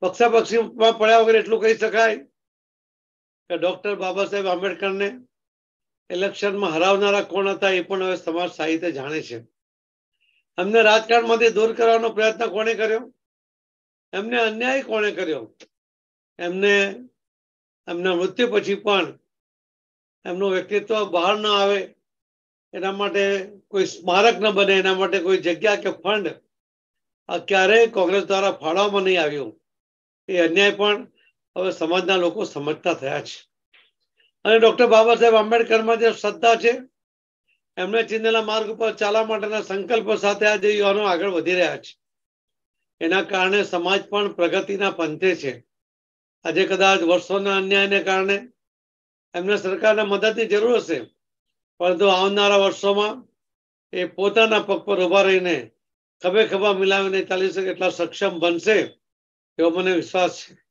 પક્ષાપક્ષીમાં પડ્યા વગર એટલું કહી શકાય કે ડોક્ટર બાબા સાહેબ આંબેડકરને ઇલેક્શનમાં હરાવનારા કોણ હતા એ પણ હવે સમાજ સાહિત્ય જાણે છે એમને રાજકારણમાંથી દૂર કરવાનો પ્રયત્ન કોણે કર્યો એમને અન્યાય કોણે કર્યો એમને એમના મૃત્યુ પછી પણ એમનું વ્યક્તિત્વ બહાર ન આવે એના માટે કોઈ સ્મારક ન બને એના માટે કોઈ જગ્યા કે ફંડ આ ક્યારેય કોંગ્રેસ દ્વારા ફાળવવામાં નહીં આવ્યું એ અન્યાય પણ હવે સમાજના લોકો સમજતા થયા છે અને ડોક્ટર બાબા સાહેબ આંબેડકરમાં જે શ્રદ્ધા છે એમણે ચીંધેલા માર્ગ પર ચાલવા માટેના સંકલ્પ સાથે આજે યુવાનો આગળ વધી રહ્યા છે એના કારણે સમાજ પણ પ્રગતિના પંથે છે આજે કદાચ વર્ષોના અન્યાયને કારણે એમને સરકારના મદદની જરૂર હશે પરંતુ આવનારા વર્ષોમાં એ પોતાના પગ પર ઉભા રહીને ખભે ખભા મિલાવીને ચાલી શકે એટલા સક્ષમ બનશે Jo, men utsatts